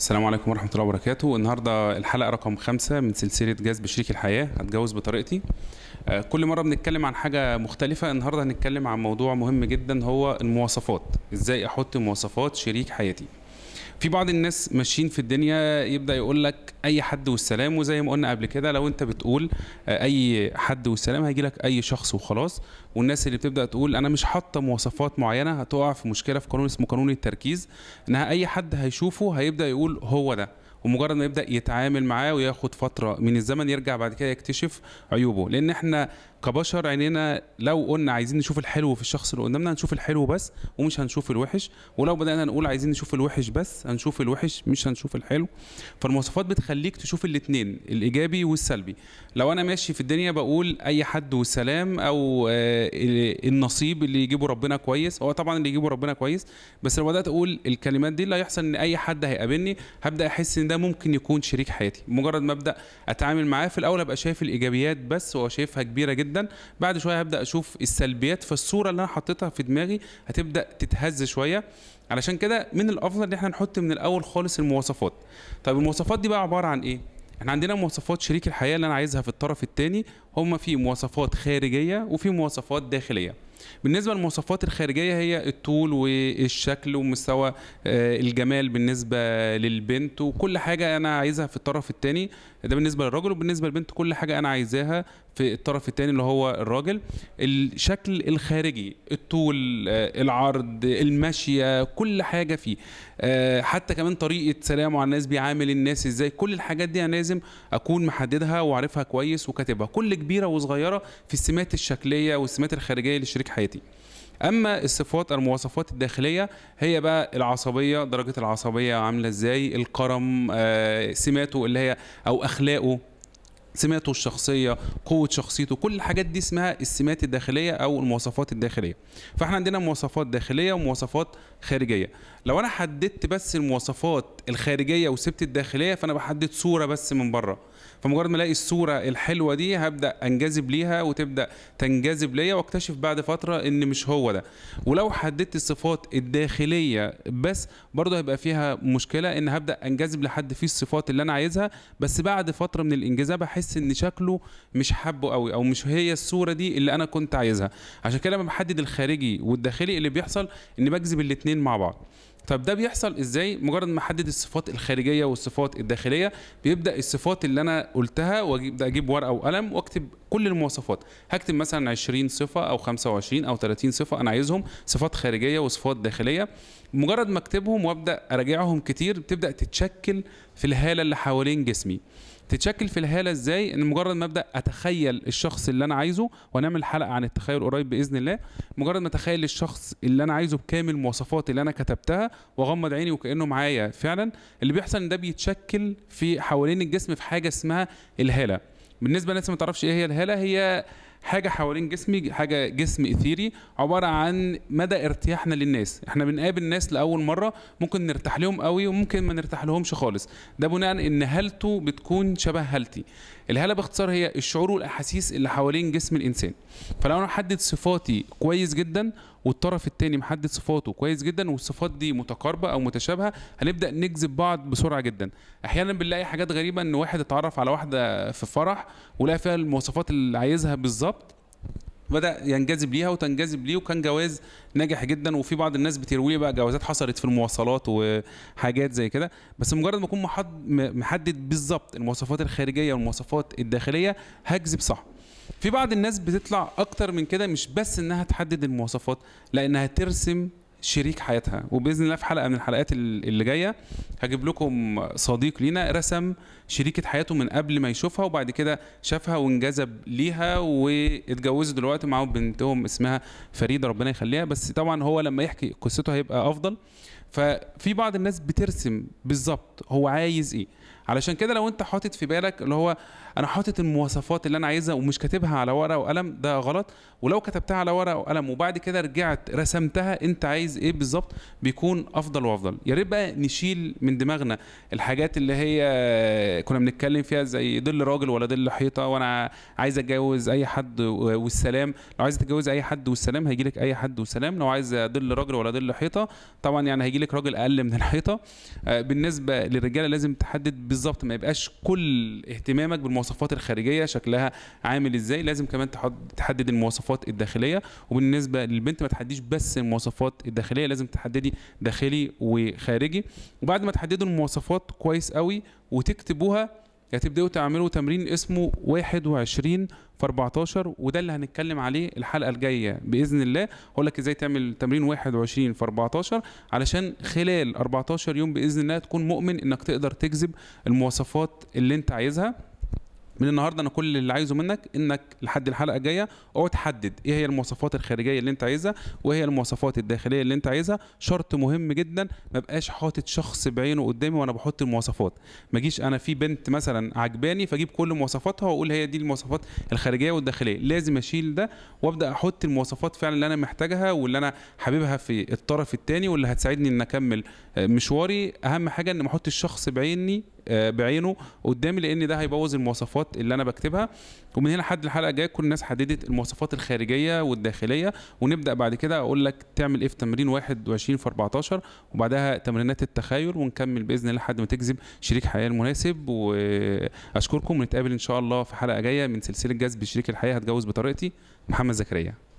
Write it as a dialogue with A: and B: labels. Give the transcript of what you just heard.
A: السلام عليكم ورحمة الله وبركاته النهاردة الحلقة رقم خمسة من سلسلة جذب شريك الحياة هتجوز بطريقتي آه، كل مرة بنتكلم عن حاجة مختلفة النهاردة هنتكلم عن موضوع مهم جدا هو المواصفات ازاي احط مواصفات شريك حياتي في بعض الناس ماشيين في الدنيا يبدا يقول لك اي حد والسلام وزي ما قلنا قبل كده لو انت بتقول آه، اي حد والسلام هيجي لك اي شخص وخلاص والناس اللي بتبدا تقول انا مش حاطه مواصفات معينه هتقع في مشكله في قانون اسمه قانون التركيز انها اي حد هيشوفه هيبدا يقول هو ده ومجرد ما يبدا يتعامل معاه وياخد فتره من الزمن يرجع بعد كده يكتشف عيوبه لان احنا كبشر عينينا لو قلنا عايزين نشوف الحلو في الشخص اللي قدامنا هنشوف الحلو بس ومش هنشوف الوحش ولو بدانا نقول عايزين نشوف الوحش بس هنشوف الوحش مش هنشوف الحلو فالمواصفات بتخليك تشوف الاثنين الايجابي والسلبي لو انا ماشي في الدنيا بقول اي حد وسلام او آه، النصيب اللي يجيبه ربنا كويس هو طبعا اللي يجيبه ربنا كويس بس لو بدات اقول الكلمات دي اللي هيحصل ان اي حد هيقابلني هبدا احس ان ده ممكن يكون شريك حياتي مجرد ما ابدا اتعامل معاه في الاول ابقى شايف الايجابيات بس وشايفها كبيره جدا بعد شويه هبدا اشوف السلبيات فالصوره اللي انا حطيتها في دماغي هتبدا تتهز شويه علشان كده من الافضل ان احنا نحط من الاول خالص المواصفات طيب المواصفات دي بقى عباره عن ايه احنا عندنا مواصفات شريك الحياه اللي انا عايزها في الطرف الثاني هم في مواصفات خارجيه وفي مواصفات داخليه بالنسبه للمواصفات الخارجيه هي الطول والشكل ومستوى آه، الجمال بالنسبه للبنت وكل حاجه انا عايزها في الطرف الثاني ده بالنسبه للراجل وبالنسبه للبنت كل حاجه انا عايزاها في الطرف الثاني اللي هو الراجل الشكل الخارجي الطول آه، العرض المشيه كل حاجه فيه آه، حتى كمان طريقه سلامه على الناس بيعامل الناس ازاي كل الحاجات دي انا لازم اكون محددها وعارفها كويس وكاتبها كل كبيره وصغيره في السمات الشكليه والسمات الخارجيه لشريك حياتي اما الصفات او المواصفات الداخليه هي بقى العصبيه درجه العصبيه عامله ازاي الكرم آه، سماته اللي هي او اخلاقه سماته الشخصيه قوه شخصيته كل الحاجات دي اسمها السمات الداخليه او المواصفات الداخليه فاحنا عندنا مواصفات داخليه ومواصفات خارجيه لو انا حددت بس المواصفات الخارجيه وسبت الداخليه فانا بحدد صوره بس من بره فمجرد ما الاقي الصوره الحلوه دي هبدا انجذب ليها وتبدا تنجذب ليا واكتشف بعد فتره ان مش هو ده ولو حددت الصفات الداخليه بس برضه هيبقى فيها مشكله ان هبدا انجذب لحد فيه الصفات اللي انا عايزها بس بعد فتره من الانجذاب احس ان شكله مش حابه قوي او مش هي الصوره دي اللي انا كنت عايزها عشان كده لما بحدد الخارجي والداخلي اللي بيحصل ان بجذب الاثنين مع بعض طب ده بيحصل ازاي مجرد ما احدد الصفات الخارجيه والصفات الداخليه بيبدا الصفات اللي انا قلتها وابدا اجيب ورقه وقلم واكتب كل المواصفات هكتب مثلا 20 صفه او 25 او 30 صفه انا عايزهم صفات خارجيه وصفات داخليه مجرد ما اكتبهم وابدا اراجعهم كتير بتبدا تتشكل في الهاله اللي حوالين جسمي تتشكل في الهاله ازاي ان مجرد ما ابدا اتخيل الشخص اللي انا عايزه ونعمل حلقه عن التخيل قريب باذن الله مجرد ما اتخيل الشخص اللي انا عايزه بكامل المواصفات اللي انا كتبتها واغمض عيني وكانه معايا فعلا اللي بيحصل ان ده بيتشكل في حوالين الجسم في حاجه اسمها الهاله بالنسبه للناس ما تعرفش ايه هي الهاله هي حاجه حوالين جسمي حاجه جسم اثيري عباره عن مدى ارتياحنا للناس احنا بنقابل ناس لاول مره ممكن نرتاح لهم قوي وممكن ما نرتاح لهمش خالص ده بناء ان هالته بتكون شبه هالتي الهاله باختصار هي الشعور والاحاسيس اللي حوالين جسم الانسان فلو انا محدد صفاتي كويس جدا والطرف الثاني محدد صفاته كويس جدا والصفات دي متقاربه او متشابهه هنبدا نجذب بعض بسرعه جدا احيانا بنلاقي حاجات غريبه ان واحد اتعرف على واحده في فرح ولقى فيها المواصفات اللي عايزها بالظبط بدا ينجذب ليها وتنجذب ليه وكان جواز ناجح جدا وفي بعض الناس بتروي بقى جوازات حصلت في المواصلات وحاجات زي كده بس مجرد ما اكون محدد بالظبط المواصفات الخارجيه والمواصفات الداخليه هجذب صح في بعض الناس بتطلع اكتر من كده مش بس انها تحدد المواصفات لانها ترسم شريك حياتها وباذن الله في حلقه من الحلقات اللي جايه هجيب لكم صديق لينا رسم شريكه حياته من قبل ما يشوفها وبعد كده شافها وانجذب ليها واتجوزوا دلوقتي معاهم بنتهم اسمها فريده ربنا يخليها بس طبعا هو لما يحكي قصته هيبقى افضل ففي بعض الناس بترسم بالظبط هو عايز ايه علشان كده لو انت حاطط في بالك اللي هو انا حاطط المواصفات اللي انا عايزها ومش كاتبها على ورقه وقلم ده غلط ولو كتبتها على ورقه وقلم وبعد كده رجعت رسمتها انت عايز ايه بالظبط بيكون افضل وافضل يا ريت بقى نشيل من دماغنا الحاجات اللي هي كنا بنتكلم فيها زي ظل راجل ولا ظل حيطه وانا عايز اتجوز اي حد والسلام لو عايز تتجوز اي حد والسلام هيجي لك اي حد والسلام لو عايز ظل راجل ولا ظل حيطه طبعا يعني هيجي لك راجل اقل من الحيطه آه، بالنسبه للرجاله لازم تحدد بالظبط ما يبقاش كل اهتمامك بالمواصفات الخارجيه شكلها عامل ازاي لازم كمان تحدد المواصفات الداخليه وبالنسبه للبنت ما تحديش بس المواصفات الداخليه لازم تحددي داخلي وخارجي وبعد ما تحددوا المواصفات كويس قوي وتكتبوها هتبداوا يعني تعملوا تمرين اسمه 21 في 14 وده اللي هنتكلم عليه الحلقه الجايه باذن الله هقول لك ازاي تعمل تمرين 21 في 14 علشان خلال 14 يوم باذن الله تكون مؤمن انك تقدر تجذب المواصفات اللي انت عايزها من النهارده انا كل اللي عايزه منك انك لحد الحلقه الجايه اقعد حدد ايه هي المواصفات الخارجيه اللي انت عايزها وايه هي المواصفات الداخليه اللي انت عايزها شرط مهم جدا ما بقاش حاطط شخص بعينه قدامي وانا بحط المواصفات ما اجيش انا في بنت مثلا عجباني فاجيب كل مواصفاتها واقول هي دي المواصفات الخارجيه والداخليه لازم اشيل ده وابدا احط المواصفات فعلا اللي انا محتاجها واللي انا حاببها في الطرف الثاني واللي هتساعدني ان اكمل مشواري اهم حاجه ان ما احطش شخص بعيني آه، بعينه قدامي لان ده هيبوظ المواصفات اللي انا بكتبها ومن هنا لحد الحلقه الجايه كل الناس حددت المواصفات الخارجيه والداخليه ونبدا بعد كده اقول لك تعمل ايه في تمرين 21 في 14 وبعدها تمرينات التخيل ونكمل باذن الله لحد ما تجذب شريك حياه المناسب واشكركم ونتقابل ان شاء الله في حلقه جايه من سلسله جذب شريك الحياه هتجوز بطريقتي محمد زكريا